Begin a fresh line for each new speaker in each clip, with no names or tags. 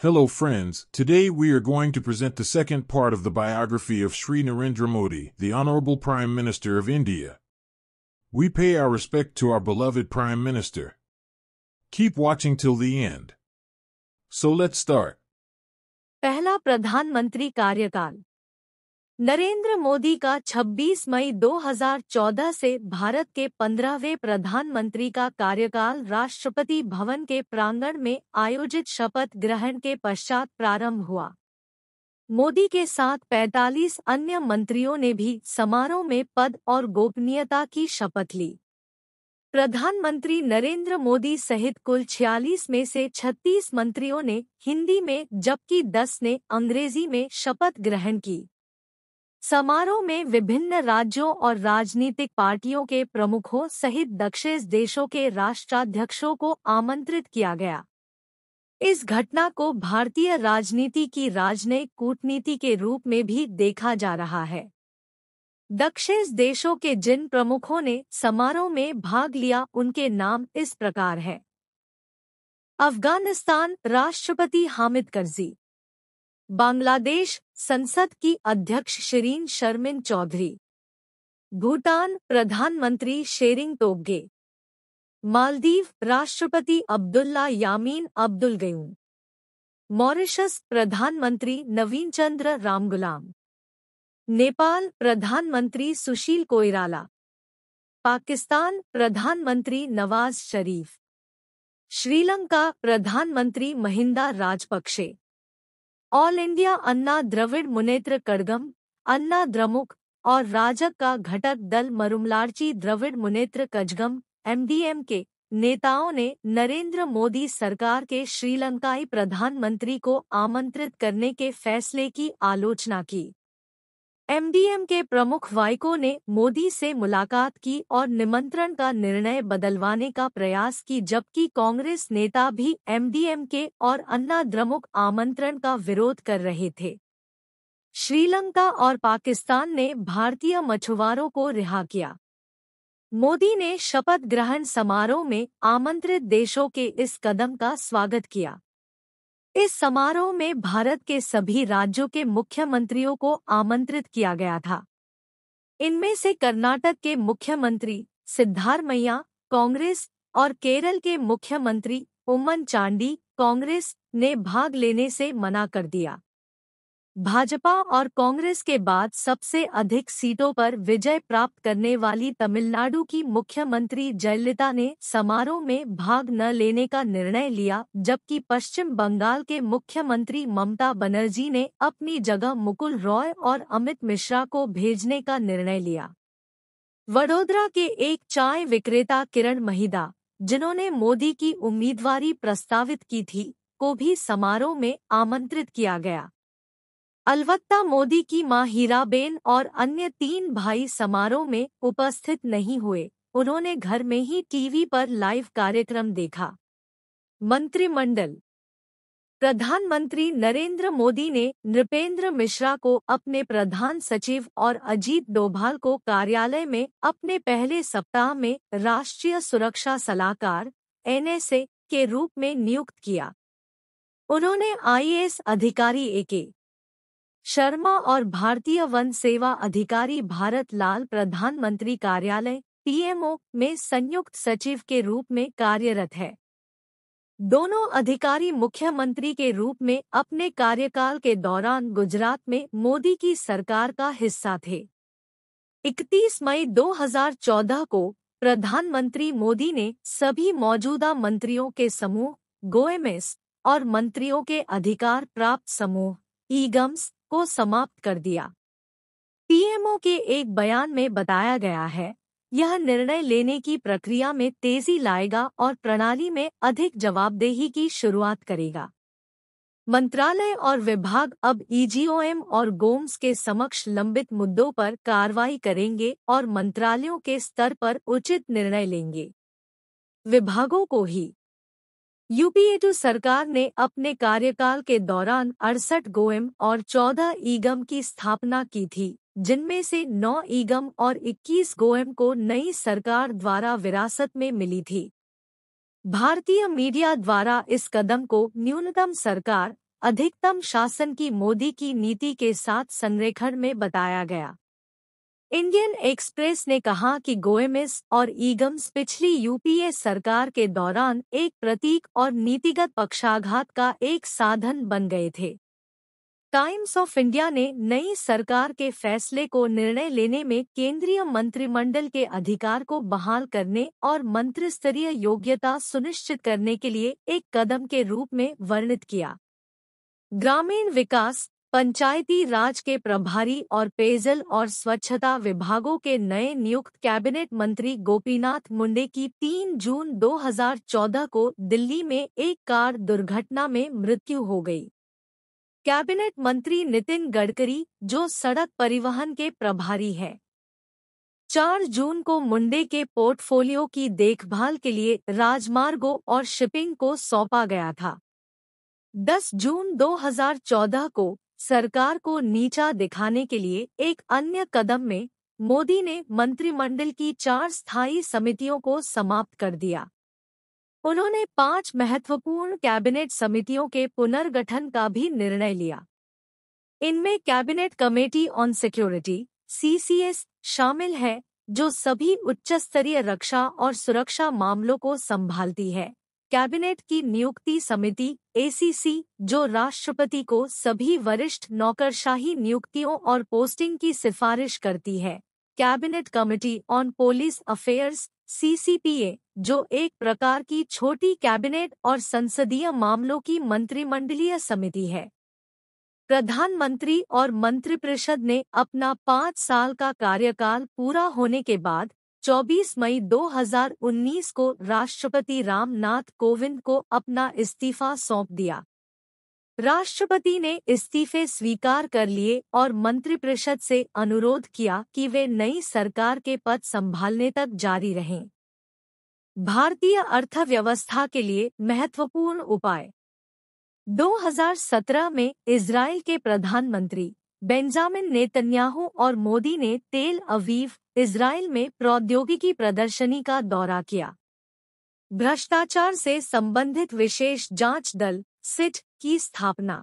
Hello friends, today we are going to present the second part of the biography of Sri Narendra Modi, the Honorable Prime Minister of India. We pay our respect to our beloved Prime Minister. Keep watching till the end. So let's start. पहला प्रधानमंत्री कार्यकाल नरेंद्र मोदी का 26 मई 2014 से भारत के 15वें प्रधानमंत्री का कार्यकाल राष्ट्रपति भवन के प्रांगण में आयोजित शपथ ग्रहण के पश्चात प्रारंभ हुआ मोदी के साथ 45 अन्य मंत्रियों ने भी समारोह में पद और गोपनीयता की शपथ ली प्रधानमंत्री नरेंद्र मोदी सहित कुल 46 में से 36 मंत्रियों ने हिंदी में जबकि 10 ने अंग्रेजी में शपथ ग्रहण की समारोह में विभिन्न राज्यों और राजनीतिक पार्टियों के प्रमुखों सहित दक्षिण देशों के राष्ट्राध्यक्षों को आमंत्रित किया गया इस घटना को भारतीय राजनीति की राजनयिक कूटनीति के रूप में भी देखा जा रहा है दक्षिण देशों के जिन प्रमुखों ने समारोह में भाग लिया उनके नाम इस प्रकार है अफगानिस्तान राष्ट्रपति हामिद करजी बांग्लादेश संसद की अध्यक्ष शरीन शर्मिन चौधरी भूटान प्रधानमंत्री शेरिंग तोबगे मालदीव राष्ट्रपति अब्दुल्ला यामीन अब्दुल गयून मॉरिशस प्रधानमंत्री नवीन चंद्र रामगुलाम नेपाल प्रधानमंत्री सुशील कोइराला पाकिस्तान प्रधानमंत्री नवाज शरीफ श्रीलंका प्रधानमंत्री महिंदा राजपक्षे ऑल इंडिया अन्ना द्रविड़ मुनेत्र कड़गम अन्ना द्रमुक और राजक का घटक दल मरुमलार्ची द्रविड़ मुनेत्र कजगम एमडीएम के नेताओं ने नरेंद्र मोदी सरकार के श्रीलंकाई प्रधानमंत्री को आमंत्रित करने के फैसले की आलोचना की एमडीएम के प्रमुख वाइको ने मोदी से मुलाकात की और निमंत्रण का निर्णय बदलवाने का प्रयास की जबकि कांग्रेस नेता भी एमडीएम के और अन्ना द्रमुक आमंत्रण का विरोध कर रहे थे श्रीलंका और पाकिस्तान ने भारतीय मछुआरों को रिहा किया मोदी ने शपथ ग्रहण समारोह में आमंत्रित देशों के इस कदम का स्वागत किया इस समारोह में भारत के सभी राज्यों के मुख्यमंत्रियों को आमंत्रित किया गया था इनमें से कर्नाटक के मुख्यमंत्री सिद्धारमैया कांग्रेस और केरल के मुख्यमंत्री उमन चांडी कांग्रेस ने भाग लेने से मना कर दिया भाजपा और कांग्रेस के बाद सबसे अधिक सीटों पर विजय प्राप्त करने वाली तमिलनाडु की मुख्यमंत्री जयललिता ने समारोह में भाग न लेने का निर्णय लिया जबकि पश्चिम बंगाल के मुख्यमंत्री ममता बनर्जी ने अपनी जगह मुकुल रॉय और अमित मिश्रा को भेजने का निर्णय लिया वडोदरा के एक चाय विक्रेता किरण महिदा जिन्होंने मोदी की उम्मीदवारी प्रस्तावित की थी को भी समारोह में आमंत्रित किया गया अलवत्ता मोदी की मां हीराबेन और अन्य तीन भाई समारोह में उपस्थित नहीं हुए उन्होंने घर में ही टीवी पर लाइव कार्यक्रम देखा मंत्रिमंडल प्रधानमंत्री नरेंद्र मोदी ने नृपेंद्र मिश्रा को अपने प्रधान सचिव और अजीत डोभाल को कार्यालय में अपने पहले सप्ताह में राष्ट्रीय सुरक्षा सलाहकार एनएसए के रूप में नियुक्त किया उन्होंने आईएएस अधिकारी एके शर्मा और भारतीय वन सेवा अधिकारी भारत लाल प्रधानमंत्री कार्यालय पीएमओ में संयुक्त सचिव के रूप में कार्यरत है दोनों अधिकारी मुख्यमंत्री के रूप में अपने कार्यकाल के दौरान गुजरात में मोदी की सरकार का हिस्सा थे 31 मई 2014 को प्रधानमंत्री मोदी ने सभी मौजूदा मंत्रियों के समूह गोएमएस और मंत्रियों के अधिकार प्राप्त समूह ईगम्स को समाप्त कर दिया पीएमओ के एक बयान में बताया गया है यह निर्णय लेने की प्रक्रिया में तेजी लाएगा और प्रणाली में अधिक जवाबदेही की शुरुआत करेगा मंत्रालय और विभाग अब ईजीओएम e और गोम्स के समक्ष लंबित मुद्दों पर कार्रवाई करेंगे और मंत्रालयों के स्तर पर उचित निर्णय लेंगे विभागों को ही यूपीए टू सरकार ने अपने कार्यकाल के दौरान अड़सठ गोएम और चौदह ईगम की स्थापना की थी जिनमें से नौ ईगम और 21 गोएम को नई सरकार द्वारा विरासत में मिली थी भारतीय मीडिया द्वारा इस कदम को न्यूनतम सरकार अधिकतम शासन की मोदी की नीति के साथ संरेखण में बताया गया इंडियन एक्सप्रेस ने कहा कि गोएमिस और ईगम्स पिछली यूपीए सरकार के दौरान एक प्रतीक और नीतिगत पक्षाघात का एक साधन बन गए थे टाइम्स ऑफ इंडिया ने नई सरकार के फैसले को निर्णय लेने में केंद्रीय मंत्रिमंडल के अधिकार को बहाल करने और मंत्रिस्तरीय योग्यता सुनिश्चित करने के लिए एक कदम के रूप में वर्णित किया ग्रामीण विकास पंचायती राज के प्रभारी और पेयजल और स्वच्छता विभागों के नए नियुक्त कैबिनेट मंत्री गोपीनाथ मुंडे की 3 जून 2014 को दिल्ली में एक कार दुर्घटना में मृत्यु हो गई कैबिनेट मंत्री नितिन गडकरी जो सड़क परिवहन के प्रभारी हैं चार जून को मुंडे के पोर्टफोलियो की देखभाल के लिए राजमार्गों और शिपिंग को सौंपा गया था 10 जून 2014 को सरकार को नीचा दिखाने के लिए एक अन्य कदम में मोदी ने मंत्रिमंडल की चार स्थायी समितियों को समाप्त कर दिया उन्होंने पांच महत्वपूर्ण कैबिनेट समितियों के पुनर्गठन का भी निर्णय लिया इनमें cabinet committee on security CCS शामिल है जो सभी उच्च स्तरीय रक्षा और सुरक्षा मामलों को संभालती है कैबिनेट की नियुक्ति समिति एसीसी जो राष्ट्रपति को सभी वरिष्ठ नौकरशाही नियुक्तियों और पोस्टिंग की सिफारिश करती है cabinet committee on police affairs CCPA जो एक प्रकार की छोटी कैबिनेट और संसदीय मामलों की मंत्रिमंडलीय समिति है प्रधानमंत्री और मंत्रिपरिषद ने अपना पाँच साल का कार्यकाल पूरा होने के बाद 24 मई 2019 को राष्ट्रपति रामनाथ कोविंद को अपना इस्तीफा सौंप दिया राष्ट्रपति ने इस्तीफे स्वीकार कर लिए और मंत्रिपरिषद से अनुरोध किया कि वे नई सरकार के पद संभालने तक जारी रहें भारतीय अर्थव्यवस्था के लिए महत्वपूर्ण उपाय 2017 में इसराइल के प्रधानमंत्री बेंजामिन नेतन्याहू और मोदी ने तेल अवीव इसराइल में प्रौद्योगिकी प्रदर्शनी का दौरा किया भ्रष्टाचार से संबंधित विशेष जांच दल सिट की स्थापना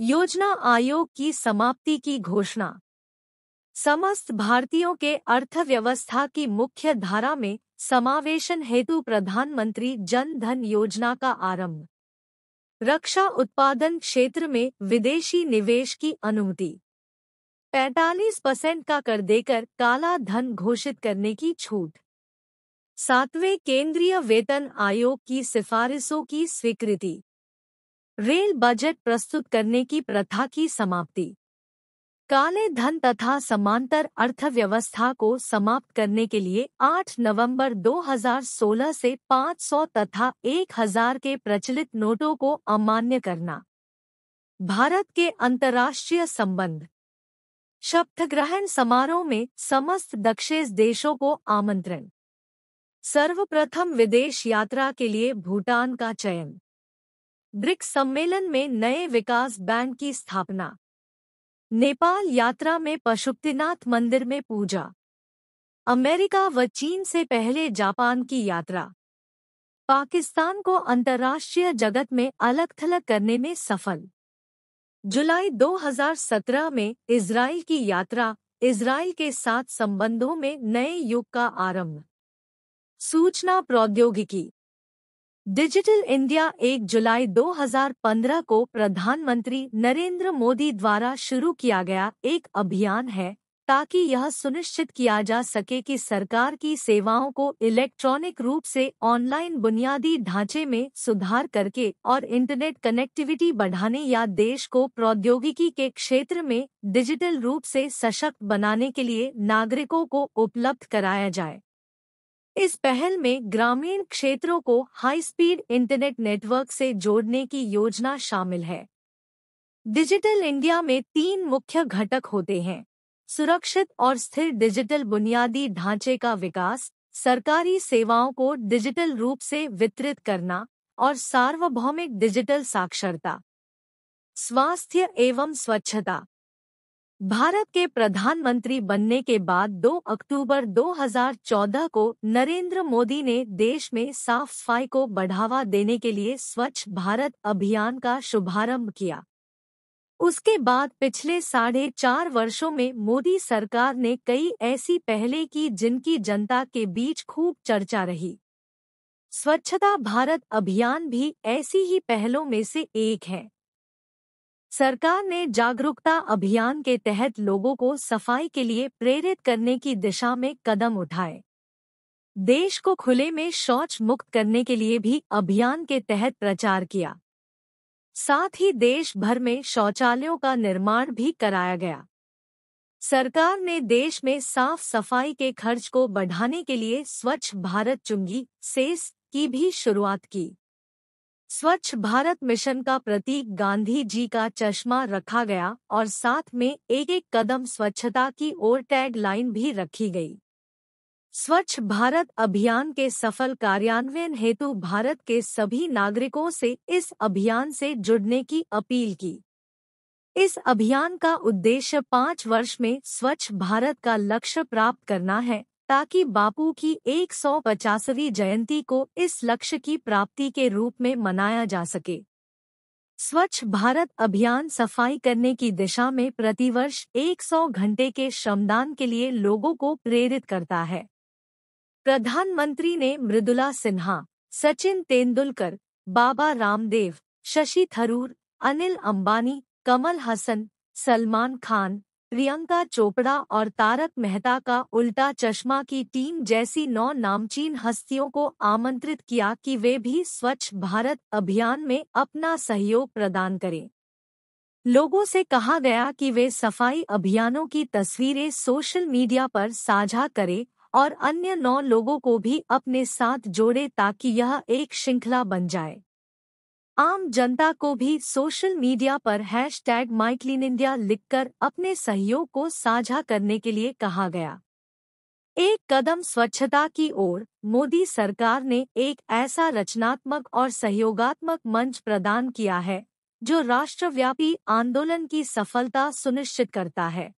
योजना आयोग की समाप्ति की घोषणा समस्त भारतीयों के अर्थव्यवस्था की मुख्य धारा में समावेशन हेतु प्रधानमंत्री जन धन योजना का आरंभ रक्षा उत्पादन क्षेत्र में विदेशी निवेश की अनुमति 45 परसेंट का कर देकर काला धन घोषित करने की छूट सातवें केंद्रीय वेतन आयोग की सिफारिशों की स्वीकृति रेल बजट प्रस्तुत करने की प्रथा की समाप्ति काले धन तथा समांतर अर्थव्यवस्था को समाप्त करने के लिए 8 नवंबर 2016 से 500 तथा 1000 के प्रचलित नोटों को अमान्य करना भारत के अंतर्राष्ट्रीय संबंध शपथ ग्रहण समारोह में समस्त दक्षिण देशों को आमंत्रण सर्वप्रथम विदेश यात्रा के लिए भूटान का चयन ब्रिक्स सम्मेलन में नए विकास बैंक की स्थापना नेपाल यात्रा में पशुपतिनाथ मंदिर में पूजा अमेरिका व चीन से पहले जापान की यात्रा पाकिस्तान को अंतर्राष्ट्रीय जगत में अलग थलग करने में सफल जुलाई 2017 में इसराइल की यात्रा इसराइल के साथ संबंधों में नए युग का आरंभ सूचना प्रौद्योगिकी डिजिटल इंडिया 1 जुलाई 2015 को प्रधानमंत्री नरेंद्र मोदी द्वारा शुरू किया गया एक अभियान है ताकि यह सुनिश्चित किया जा सके कि सरकार की सेवाओं को इलेक्ट्रॉनिक रूप से ऑनलाइन बुनियादी ढांचे में सुधार करके और इंटरनेट कनेक्टिविटी बढ़ाने या देश को प्रौद्योगिकी के क्षेत्र में डिजिटल रूप से सशक्त बनाने के लिए नागरिकों को उपलब्ध कराया जाए इस पहल में ग्रामीण क्षेत्रों को हाई स्पीड इंटरनेट नेटवर्क से जोड़ने की योजना शामिल है डिजिटल इंडिया में तीन मुख्य घटक होते हैं सुरक्षित और स्थिर डिजिटल बुनियादी ढांचे का विकास सरकारी सेवाओं को डिजिटल रूप से वितरित करना और सार्वभौमिक डिजिटल साक्षरता स्वास्थ्य एवं स्वच्छता भारत के प्रधानमंत्री बनने के बाद 2 अक्टूबर 2014 को नरेंद्र मोदी ने देश में साफ सफाई को बढ़ावा देने के लिए स्वच्छ भारत अभियान का शुभारंभ किया उसके बाद पिछले साढ़े चार वर्षों में मोदी सरकार ने कई ऐसी पहले की जिनकी जनता के बीच खूब चर्चा रही स्वच्छता भारत अभियान भी ऐसी ही पहलों में से एक है सरकार ने जागरूकता अभियान के तहत लोगों को सफाई के लिए प्रेरित करने की दिशा में कदम उठाए देश को खुले में शौच मुक्त करने के लिए भी अभियान के तहत प्रचार किया साथ ही देश भर में शौचालयों का निर्माण भी कराया गया सरकार ने देश में साफ सफाई के खर्च को बढ़ाने के लिए स्वच्छ भारत चुंगी सेस की भी शुरुआत की स्वच्छ भारत मिशन का प्रतीक गांधी जी का चश्मा रखा गया और साथ में एक एक कदम स्वच्छता की ओर टैग लाइन भी रखी गई स्वच्छ भारत अभियान के सफल कार्यान्वयन हेतु भारत के सभी नागरिकों से इस अभियान से जुड़ने की अपील की इस अभियान का उद्देश्य पाँच वर्ष में स्वच्छ भारत का लक्ष्य प्राप्त करना है ताकि बापू की 150वीं जयंती को इस लक्ष्य की प्राप्ति के रूप में मनाया जा सके स्वच्छ भारत अभियान सफाई करने की दिशा में प्रतिवर्ष 100 घंटे के श्रमदान के लिए लोगों को प्रेरित करता है प्रधानमंत्री ने मृदुला सिन्हा सचिन तेंदुलकर बाबा रामदेव शशि थरूर अनिल अंबानी कमल हसन सलमान खान प्रियंका चोपड़ा और तारक मेहता का उल्टा चश्मा की टीम जैसी नौ नामचीन हस्तियों को आमंत्रित किया कि वे भी स्वच्छ भारत अभियान में अपना सहयोग प्रदान करें लोगों से कहा गया कि वे सफाई अभियानों की तस्वीरें सोशल मीडिया पर साझा करें और अन्य नौ लोगों को भी अपने साथ जोड़े ताकि यह एक श्रृंखला बन जाए आम जनता को भी सोशल मीडिया पर हैश टैग माइक्लिन इंडिया लिखकर अपने सहयोग को साझा करने के लिए कहा गया एक कदम स्वच्छता की ओर मोदी सरकार ने एक ऐसा रचनात्मक और सहयोगात्मक मंच प्रदान किया है जो राष्ट्रव्यापी आंदोलन की सफलता सुनिश्चित करता है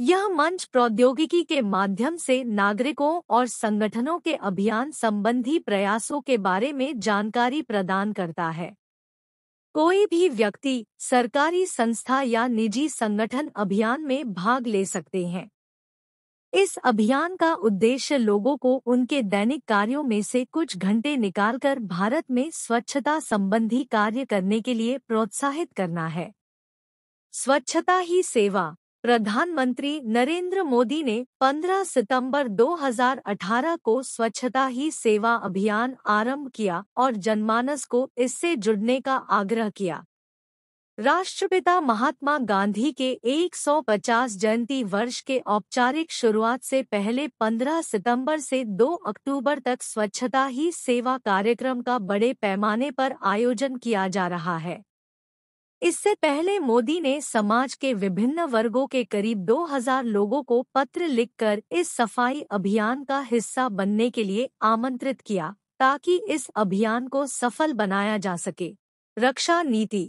यह मंच प्रौद्योगिकी के माध्यम से नागरिकों और संगठनों के अभियान संबंधी प्रयासों के बारे में जानकारी प्रदान करता है कोई भी व्यक्ति सरकारी संस्था या निजी संगठन अभियान में भाग ले सकते हैं इस अभियान का उद्देश्य लोगों को उनके दैनिक कार्यों में से कुछ घंटे निकालकर भारत में स्वच्छता संबंधी कार्य करने के लिए प्रोत्साहित करना है स्वच्छता ही सेवा प्रधानमंत्री नरेंद्र मोदी ने 15 सितंबर 2018 को स्वच्छता ही सेवा अभियान आरंभ किया और जनमानस को इससे जुड़ने का आग्रह किया राष्ट्रपिता महात्मा गांधी के 150 जयंती वर्ष के औपचारिक शुरुआत से पहले 15 सितंबर से 2 अक्टूबर तक स्वच्छता ही सेवा कार्यक्रम का बड़े पैमाने पर आयोजन किया जा रहा है इससे पहले मोदी ने समाज के विभिन्न वर्गों के करीब 2000 लोगों को पत्र लिखकर इस सफाई अभियान का हिस्सा बनने के लिए आमंत्रित किया ताकि इस अभियान को सफल बनाया जा सके रक्षा नीति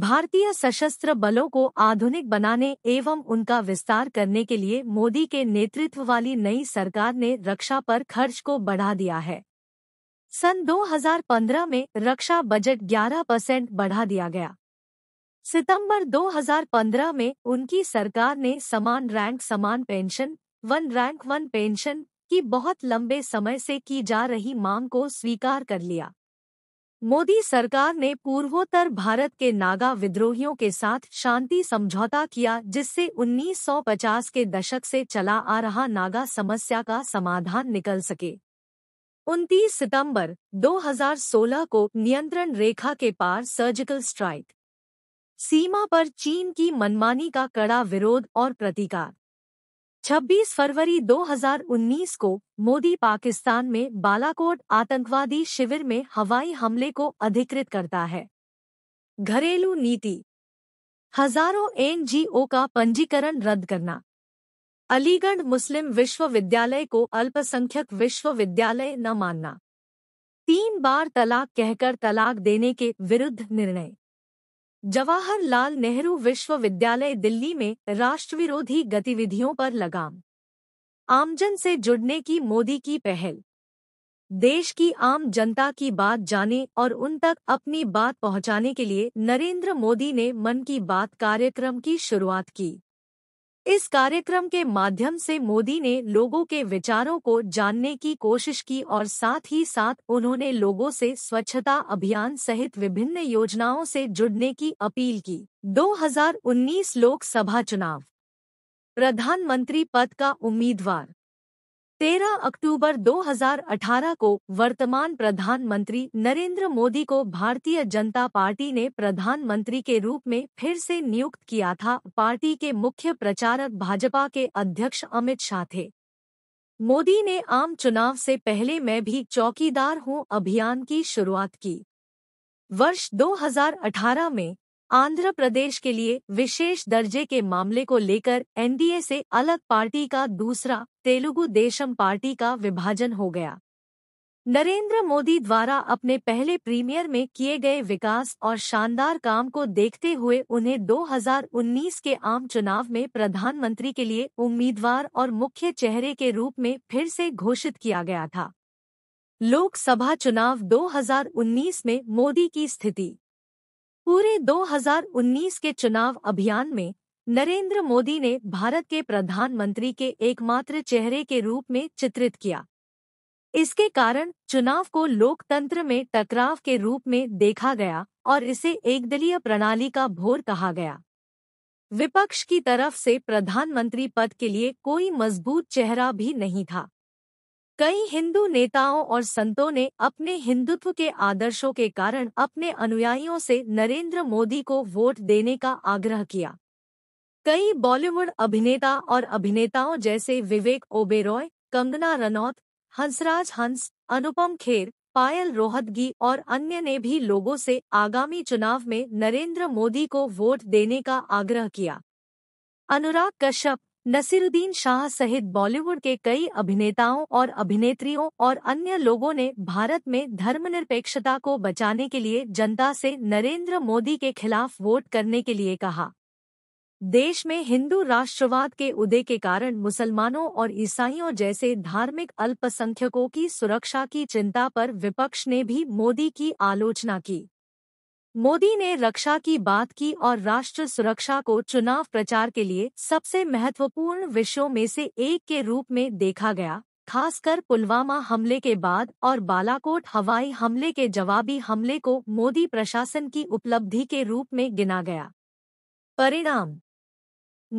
भारतीय सशस्त्र बलों को आधुनिक बनाने एवं उनका विस्तार करने के लिए मोदी के नेतृत्व वाली नई सरकार ने रक्षा पर खर्च को बढ़ा दिया है सन 2015 में रक्षा बजट 11 परसेंट बढ़ा दिया गया सितंबर 2015 में उनकी सरकार ने समान रैंक समान pension one rank one pension की बहुत लंबे समय से की जा रही मांग को स्वीकार कर लिया मोदी सरकार ने पूर्वोत्तर भारत के नागा विद्रोहियों के साथ शांति समझौता किया जिससे 1950 के दशक से चला आ रहा नागा समस्या का समाधान निकल सके 29 सितंबर 2016 को नियंत्रण रेखा के पार सर्जिकल स्ट्राइक सीमा पर चीन की मनमानी का कड़ा विरोध और प्रतिकार 26 फरवरी 2019 को मोदी पाकिस्तान में बालाकोट आतंकवादी शिविर में हवाई हमले को अधिकृत करता है घरेलू नीति हजारों एनजीओ का पंजीकरण रद्द करना अलीगढ़ मुस्लिम विश्वविद्यालय को अल्पसंख्यक विश्वविद्यालय न मानना तीन बार तलाक कहकर तलाक देने के विरुद्ध निर्णय जवाहरलाल नेहरू विश्वविद्यालय दिल्ली में राष्ट्रविरोधी गतिविधियों पर लगाम आमजन से जुड़ने की मोदी की पहल देश की आम जनता की बात जाने और उन तक अपनी बात पहुंचाने के लिए नरेंद्र मोदी ने मन की बात कार्यक्रम की शुरुआत की इस कार्यक्रम के माध्यम से मोदी ने लोगों के विचारों को जानने की कोशिश की और साथ ही साथ उन्होंने लोगों से स्वच्छता अभियान सहित विभिन्न योजनाओं से जुड़ने की अपील की 2019 लोकसभा चुनाव प्रधानमंत्री पद का उम्मीदवार तेरह अक्टूबर 2018 को वर्तमान प्रधानमंत्री नरेंद्र मोदी को भारतीय जनता पार्टी ने प्रधानमंत्री के रूप में फिर से नियुक्त किया था पार्टी के मुख्य प्रचारक भाजपा के अध्यक्ष अमित शाह थे मोदी ने आम चुनाव से पहले मैं भी चौकीदार हूं अभियान की शुरुआत की वर्ष 2018 में आंध्र प्रदेश के लिए विशेष दर्जे के मामले को लेकर एनडीए से अलग पार्टी का दूसरा तेलुगु देशम पार्टी का विभाजन हो गया नरेंद्र मोदी द्वारा अपने पहले प्रीमियर में किए गए विकास और शानदार काम को देखते हुए उन्हें 2019 के आम चुनाव में प्रधानमंत्री के लिए उम्मीदवार और मुख्य चेहरे के रूप में फिर से घोषित किया गया था लोकसभा चुनाव 2019 में मोदी की स्थिति पूरे 2019 के चुनाव अभियान में नरेंद्र मोदी ने भारत के प्रधानमंत्री के एकमात्र चेहरे के रूप में चित्रित किया इसके कारण चुनाव को लोकतंत्र में टकराव के रूप में देखा गया और इसे एकदलीय प्रणाली का भोर कहा गया विपक्ष की तरफ से प्रधानमंत्री पद के लिए कोई मजबूत चेहरा भी नहीं था कई हिंदू नेताओं और संतों ने अपने हिंदुत्व के आदर्शों के कारण अपने अनुयायियों से नरेंद्र मोदी को वोट देने का आग्रह किया कई बॉलीवुड अभिनेता और अभिनेताओं जैसे विवेक ओबेरॉय कंगना रनौत हंसराज हंस अनुपम खेर पायल रोहतगी और अन्य ने भी लोगों से आगामी चुनाव में नरेंद्र मोदी को वोट देने का आग्रह किया अनुराग कश्यप नसीरुद्दीन शाह सहित बॉलीवुड के कई अभिनेताओं और अभिनेत्रियों और अन्य लोगों ने भारत में धर्मनिरपेक्षता को बचाने के लिए जनता से नरेंद्र मोदी के खिलाफ वोट करने के लिए कहा देश में हिंदू राष्ट्रवाद के उदय के कारण मुसलमानों और ईसाइयों जैसे धार्मिक अल्पसंख्यकों की सुरक्षा की चिंता पर विपक्ष ने भी मोदी की आलोचना की मोदी ने रक्षा की बात की और राष्ट्र सुरक्षा को चुनाव प्रचार के लिए सबसे महत्वपूर्ण विषयों में से एक के रूप में देखा गया खासकर पुलवामा हमले के बाद और बालाकोट हवाई हमले के जवाबी हमले को मोदी प्रशासन की उपलब्धि के रूप में गिना गया परिणाम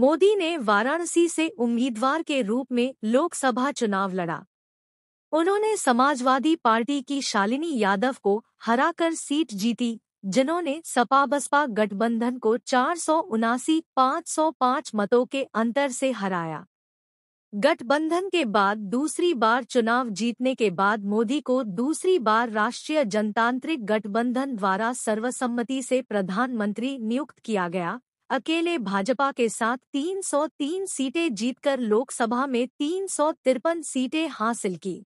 मोदी ने वाराणसी से उम्मीदवार के रूप में लोकसभा चुनाव लड़ा उन्होंने समाजवादी पार्टी की शालिनी यादव को हराकर सीट जीती जिन्होंने सपा बसपा गठबंधन को चार सौ उनासी पाँच सौ पाँच मतों के अंतर से हराया गठबंधन के बाद दूसरी बार चुनाव जीतने के बाद मोदी को दूसरी बार राष्ट्रीय जनतांत्रिक गठबंधन द्वारा सर्वसम्मति से प्रधानमंत्री नियुक्त किया गया अकेले भाजपा के साथ 303 सीटें जीतकर लोकसभा में तीन सीटें हासिल की